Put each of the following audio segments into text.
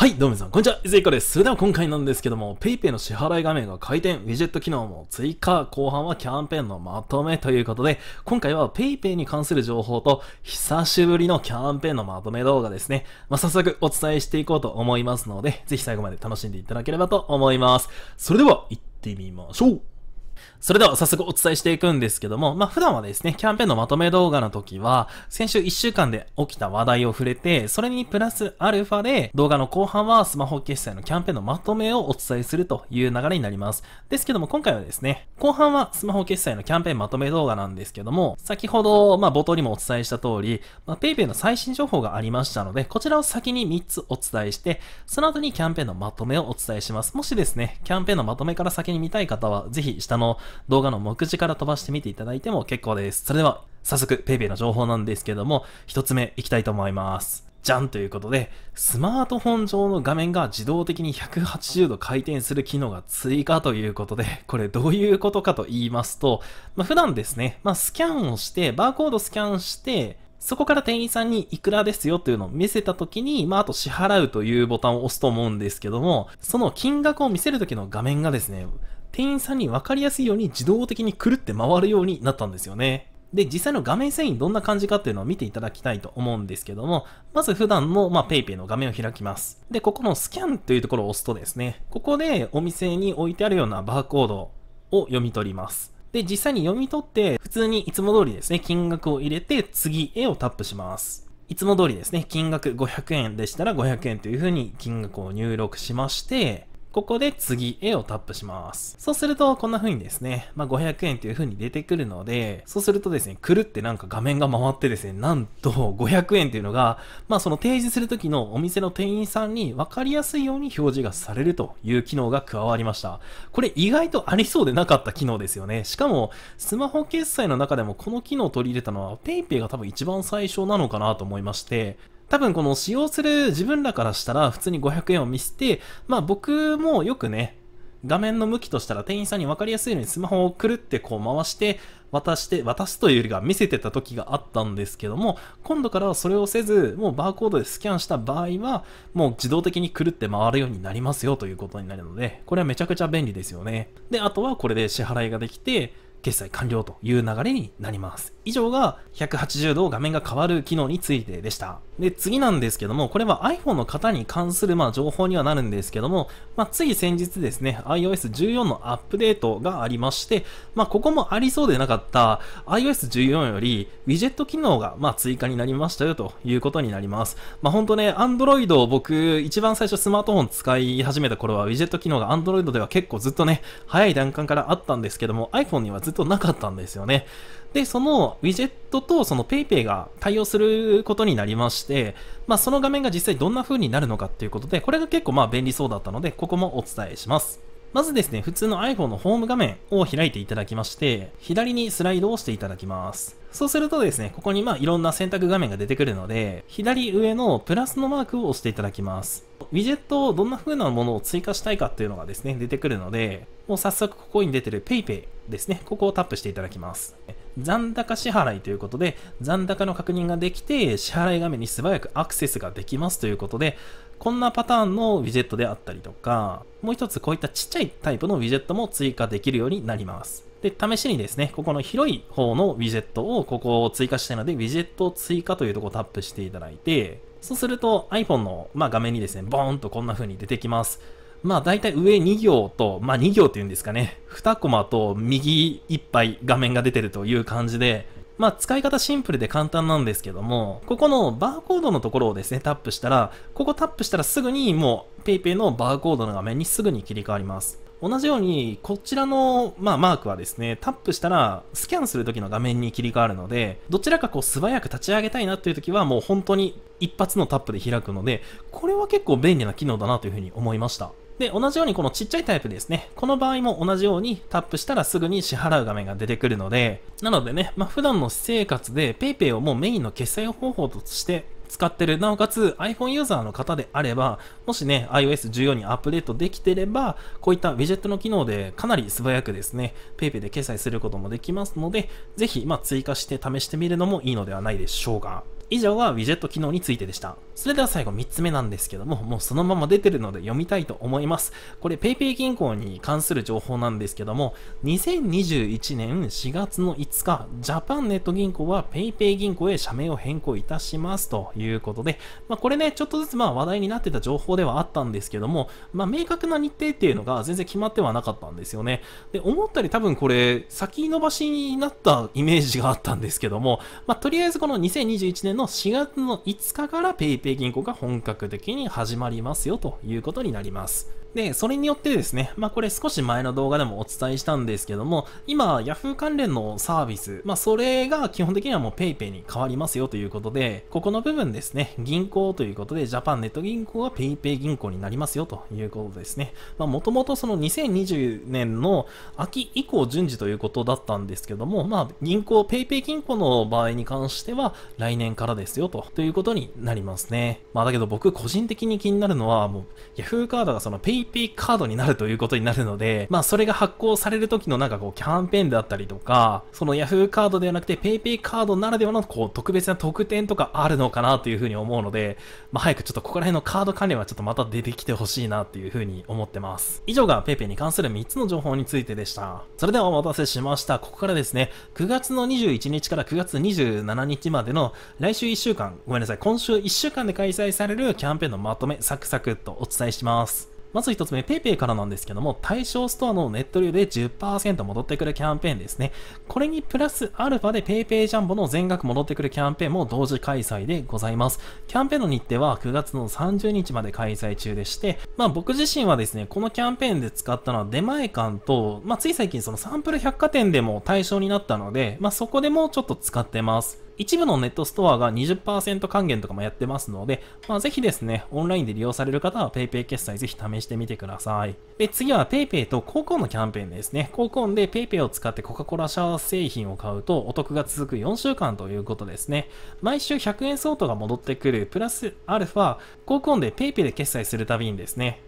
はい、どうも皆さん、こんにちは。いずいこです。それでは今回なんですけども、PayPay の支払い画面が回転、ウィジェット機能も追加、後半はキャンペーンのまとめということで、今回は PayPay に関する情報と、久しぶりのキャンペーンのまとめ動画ですね。まあ、早速お伝えしていこうと思いますので、ぜひ最後まで楽しんでいただければと思います。それでは、行ってみましょう。それでは早速お伝えしていくんですけども、まあ、普段はですね、キャンペーンのまとめ動画の時は、先週1週間で起きた話題を触れて、それにプラスアルファで、動画の後半はスマホ決済のキャンペーンのまとめをお伝えするという流れになります。ですけども、今回はですね、後半はスマホ決済のキャンペーンまとめ動画なんですけども、先ほど、まあ、冒頭にもお伝えした通り、まあ、PayPay の最新情報がありましたので、こちらを先に3つお伝えして、その後にキャンペーンのまとめをお伝えします。もしですね、キャンペーンのまとめから先に見たい方は、ぜひ下の動画の目次から飛ばしてみていただいても結構です。それでは、早速ペイペイの情報なんですけども、一つ目いきたいと思います。じゃんということで、スマートフォン上の画面が自動的に180度回転する機能が追加ということで、これどういうことかと言いますと、まあ、普段ですね、まあ、スキャンをして、バーコードスキャンして、そこから店員さんにいくらですよというのを見せた時に、まあ、あと支払うというボタンを押すと思うんですけども、その金額を見せる時の画面がですね、店員さんに分かりやすいように自動的にくるって回るようになったんですよね。で、実際の画面遷移どんな感じかっていうのを見ていただきたいと思うんですけども、まず普段の、ま PayPay の画面を開きます。で、ここのスキャンというところを押すとですね、ここでお店に置いてあるようなバーコードを読み取ります。で、実際に読み取って、普通にいつも通りですね、金額を入れて、次へをタップします。いつも通りですね、金額500円でしたら500円というふうに金額を入力しまして、ここで次絵をタップします。そうすると、こんな風にですね、まあ、500円という風に出てくるので、そうするとですね、くるってなんか画面が回ってですね、なんと500円というのが、まあ、その提示する時のお店の店員さんに分かりやすいように表示がされるという機能が加わりました。これ意外とありそうでなかった機能ですよね。しかも、スマホ決済の中でもこの機能を取り入れたのは、PayPay が多分一番最初なのかなと思いまして、多分この使用する自分らからしたら普通に500円を見せて、まあ僕もよくね、画面の向きとしたら店員さんに分かりやすいようにスマホをくるってこう回して渡して渡すというよりが見せてた時があったんですけども今度からはそれをせずもうバーコードでスキャンした場合はもう自動的にくるって回るようになりますよということになるのでこれはめちゃくちゃ便利ですよねであとはこれで支払いができて決済完了という流れになります以上が180度画面が変わる機能についてでした。で、次なんですけども、これは iPhone の方に関するまあ情報にはなるんですけども、まあ、つい先日ですね、iOS14 のアップデートがありまして、まあ、ここもありそうでなかった iOS14 よりウィジェット機能がまあ追加になりましたよということになります。まあ、本当ね、Android を僕、一番最初スマートフォン使い始めた頃は、ウィジェット機能が Android では結構ずっとね、早い段階からあったんですけども、iPhone にはずっとなかったんですよね。で、そのウィジェットとその PayPay が対応することになりまして、まあ、その画面が実際どんな風になるのかっていうことで、これが結構まあ便利そうだったので、ここもお伝えします。まずですね、普通の iPhone のホーム画面を開いていただきまして、左にスライドをしていただきます。そうするとですね、ここにまあいろんな選択画面が出てくるので、左上のプラスのマークを押していただきます。ウィジェットをどんな風なものを追加したいかっていうのがですね、出てくるので、もう早速ここに出てる PayPay ですね、ここをタップしていただきます。残高支払いということで、残高の確認ができて、支払い画面に素早くアクセスができますということで、こんなパターンのウィジェットであったりとか、もう一つこういったちっちゃいタイプのウィジェットも追加できるようになります。で、試しにですね、ここの広い方のウィジェットをここを追加したいので、ウィジェットを追加というとこをタップしていただいて、そうすると iPhone の、まあ、画面にですね、ボーンとこんな風に出てきます。まあ大体上2行と、まあ2行っていうんですかね、2コマと右いっぱい画面が出てるという感じで、まあ使い方シンプルで簡単なんですけども、ここのバーコードのところをですね、タップしたら、ここタップしたらすぐにもう PayPay のバーコードの画面にすぐに切り替わります。同じように、こちらの、まあ、マークはですね、タップしたら、スキャンするときの画面に切り替わるので、どちらかこう素早く立ち上げたいなというときは、もう本当に一発のタップで開くので、これは結構便利な機能だなというふうに思いました。で、同じようにこのちっちゃいタイプですね。この場合も同じようにタップしたらすぐに支払う画面が出てくるので、なのでね、まあ、普段の私生活で PayPay をもうメインの決済方法として使ってる、なおかつ iPhone ユーザーの方であれば、もしね、iOS14 にアップデートできてれば、こういったウィジェットの機能でかなり素早くですね、PayPay で決済することもできますので、ぜひ、ま追加して試してみるのもいいのではないでしょうか。以上はウィジェット機能についてでした。それでは最後3つ目なんですけども、もうそのまま出てるので読みたいと思います。これ PayPay 銀行に関する情報なんですけども、2021年4月の5日、ジャパンネット銀行は PayPay 銀行へ社名を変更いたしますということで、まあ、これね、ちょっとずつまあ話題になってた情報ではあったんですけども、まあ、明確な日程っていうのが全然決まってはなかったんですよね。で、思ったより多分これ先延ばしになったイメージがあったんですけども、まあ、とりあえずこの2021年のの4月の5日から PayPay 銀行が本格的に始まりますよということになります。で、それによってですね、まあこれ少し前の動画でもお伝えしたんですけども、今 Yahoo 関連のサービス、まあそれが基本的にはもう PayPay に変わりますよということで、ここの部分ですね、銀行ということで、ジャパンネット銀行は PayPay 銀行になりますよということですね。まあもともとその2020年の秋以降順次ということだったんですけども、まあ銀行、PayPay 銀行の場合に関しては来年からですよと、ということになりますね。まあだけど僕個人的に気になるのは、もう Yahoo カードがその PayPay p a p カードになるということになるので、まあそれが発行される時のなんかこうキャンペーンであったりとか、その Yahoo カードではなくて PayPay カードならではのこう特別な特典とかあるのかなというふうに思うので、まあ早くちょっとここら辺のカード関連はちょっとまた出てきてほしいなっていうふうに思ってます。以上が PayPay に関する3つの情報についてでした。それではお待たせしました。ここからですね、9月の21日から9月27日までの来週1週間、ごめんなさい、今週1週間で開催されるキャンペーンのまとめ、サクサクっとお伝えします。まず一つ目、PayPay からなんですけども、対象ストアのネット流で10%戻ってくるキャンペーンですね。これにプラスアルファで PayPay ジャンボの全額戻ってくるキャンペーンも同時開催でございます。キャンペーンの日程は9月の30日まで開催中でして、まあ僕自身はですね、このキャンペーンで使ったのは出前館と、まあつい最近そのサンプル百貨店でも対象になったので、まあそこでもちょっと使ってます。一部のネットストアが20%還元とかもやってますので、まあ、ぜひですね、オンラインで利用される方は PayPay 決済ぜひ試してみてください。で、次は PayPay とコーコンのキャンペーンですね。コーコンで PayPay を使ってコカ・コラ社製品を買うとお得が続く4週間ということですね。毎週100円相当が戻ってくる、プラスアルファ、コーコンで PayPay で決済するたびにですね、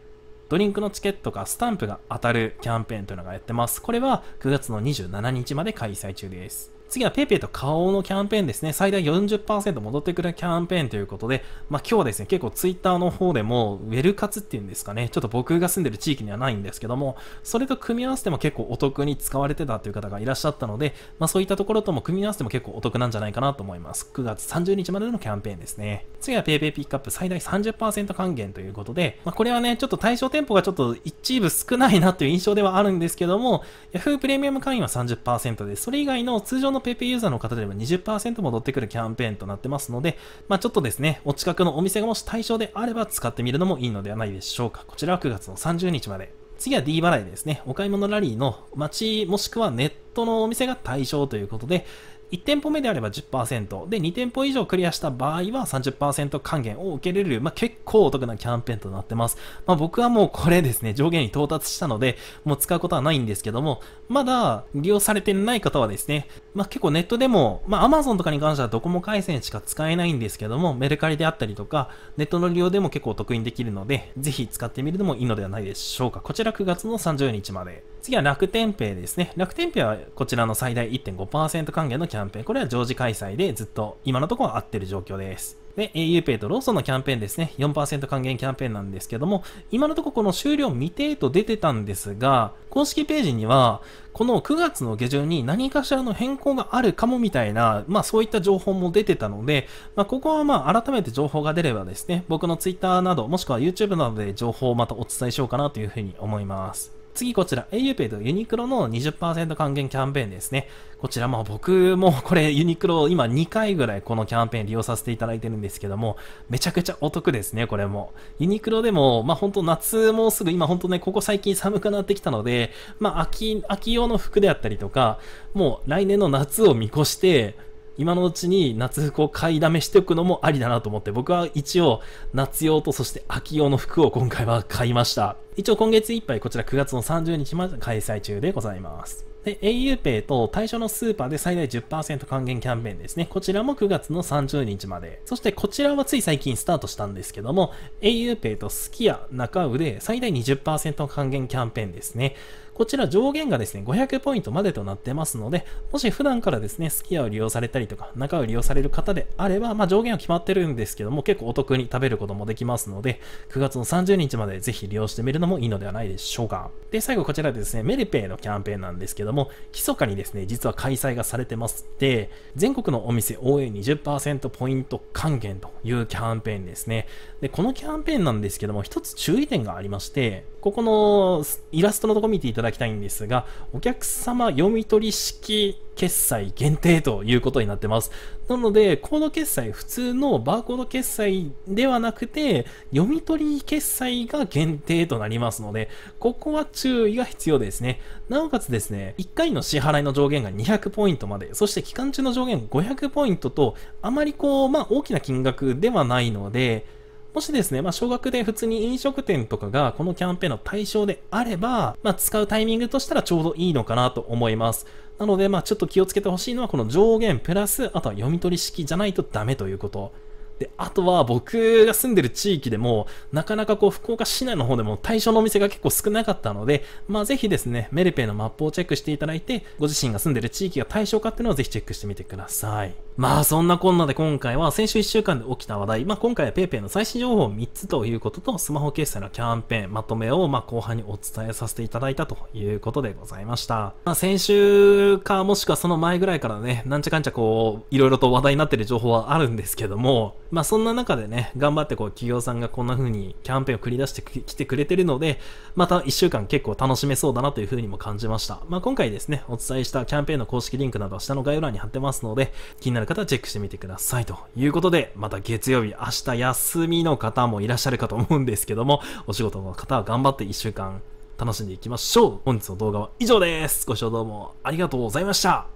ドリンクのチケットかスタンプが当たるキャンペーンというのがやってます。これは9月の27日まで開催中です。次は PayPay と顔のキャンペーンですね。最大40%戻ってくるキャンペーンということで、まあ今日はですね、結構 Twitter の方でも、ウェルカツっていうんですかね、ちょっと僕が住んでる地域にはないんですけども、それと組み合わせても結構お得に使われてたという方がいらっしゃったので、まあそういったところとも組み合わせても結構お得なんじゃないかなと思います。9月30日までのキャンペーンですね。次は PayPay ピックアップ最大30%還元ということで、まあこれはね、ちょっと対象店舗がちょっと一部少ないなという印象ではあるんですけども、Yahoo プレミアム会員は30%で、それ以外の通常の p p ユーザーの方でも20%戻ってくるキャンペーンとなってますので、まあ、ちょっとですね、お近くのお店がもし対象であれば使ってみるのもいいのではないでしょうか。こちらは9月の30日まで次は D 払いですね。お買い物ラリーの街もしくはネットのお店が対象ということで、1店舗目であれば10%、で、2店舗以上クリアした場合は30%還元を受けれる、まあ、結構お得なキャンペーンとなってます。まあ、僕はもうこれですね、上限に到達したので、もう使うことはないんですけども、まだ利用されてない方はですね、まあ、結構ネットでも、まあ、Amazon とかに関してはドコモ回線しか使えないんですけども、メルカリであったりとか、ネットの利用でも結構お得にできるので、ぜひ使ってみるのもいいのではないでしょうか。こちら9月の30日まで。次は楽天ペイですね。楽天ペイはこちらの最大1.5%還元のキャンペーン。これは常時開催でずっと今のところ合ってる状況です。で、auPay とローソンのキャンペーンですね。4%還元キャンペーンなんですけども、今のところこの終了未定と出てたんですが、公式ページには、この9月の下旬に何かしらの変更があるかもみたいな、まあそういった情報も出てたので、まあここはまあ改めて情報が出ればですね、僕の Twitter など、もしくは YouTube などで情報をまたお伝えしようかなというふうに思います。次こちら a u p a とユニクロの20%還元キャンペーンですね。こちらも僕もこれユニクロ今2回ぐらいこのキャンペーン利用させていただいてるんですけども、めちゃくちゃお得ですね、これも。ユニクロでも、まあ本当夏もすぐ今本当ね、ここ最近寒くなってきたので、まあ秋、秋用の服であったりとか、もう来年の夏を見越して、今のうちに夏服を買いだめしておくのもありだなと思って、僕は一応夏用とそして秋用の服を今回は買いました。一応今月いっぱいこちら9月の30日まで開催中でございます。で、auPay と対象のスーパーで最大10%還元キャンペーンですね。こちらも9月の30日まで。そしてこちらはつい最近スタートしたんですけども、auPay とスキア中腕で最大20%還元キャンペーンですね。こちら上限がですね、500ポイントまでとなってますので、もし普段からですね、スキアを利用されたりとか、中を利用される方であれば、まあ、上限は決まってるんですけども、結構お得に食べることもできますので、9月の30日までぜひ利用してみるのもいいのではないでしょうか。で、最後こちらですね、メルペイのキャンペーンなんですけども、密かにですね、実は開催がされてまして、全国のお店応援20%ポイント還元というキャンペーンですね。で、このキャンペーンなんですけども、一つ注意点がありまして、ここのイラストのとこ見ていただきたいんですが、お客様読み取り式決済限定ということになってます。なので、コード決済、普通のバーコード決済ではなくて、読み取り決済が限定となりますので、ここは注意が必要ですね。なおかつですね、1回の支払いの上限が200ポイントまで、そして期間中の上限500ポイントと、あまりこう、まあ大きな金額ではないので、もしですね、まあ、少額で普通に飲食店とかがこのキャンペーンの対象であれば、まあ、使うタイミングとしたらちょうどいいのかなと思います。なので、まあ、ちょっと気をつけてほしいのは、この上限プラス、あとは読み取り式じゃないとダメということ。で、あとは僕が住んでる地域でも、なかなかこう、福岡市内の方でも対象のお店が結構少なかったので、まあぜひですね、メルペイのマップをチェックしていただいて、ご自身が住んでる地域が対象かっていうのをぜひチェックしてみてください。まあそんなこんなで今回は先週1週間で起きた話題、まあ今回は PayPay の最新情報3つということと、スマホ決済のキャンペーン、まとめをま後半にお伝えさせていただいたということでございました。まあ先週かもしくはその前ぐらいからね、なんちゃかんちゃこう、いろいろと話題になってる情報はあるんですけども、まあそんな中でね、頑張ってこう企業さんがこんな風にキャンペーンを繰り出してきてくれてるので、また1週間結構楽しめそうだなという風にも感じました。まあ今回ですね、お伝えしたキャンペーンの公式リンクなどは下の概要欄に貼ってますので、気になる方はチェックしてみてください。ということで、また月曜日、明日休みの方もいらっしゃるかと思うんですけども、お仕事の方は頑張って1週間楽しんでいきましょう。本日の動画は以上です。ご視聴どうもありがとうございました。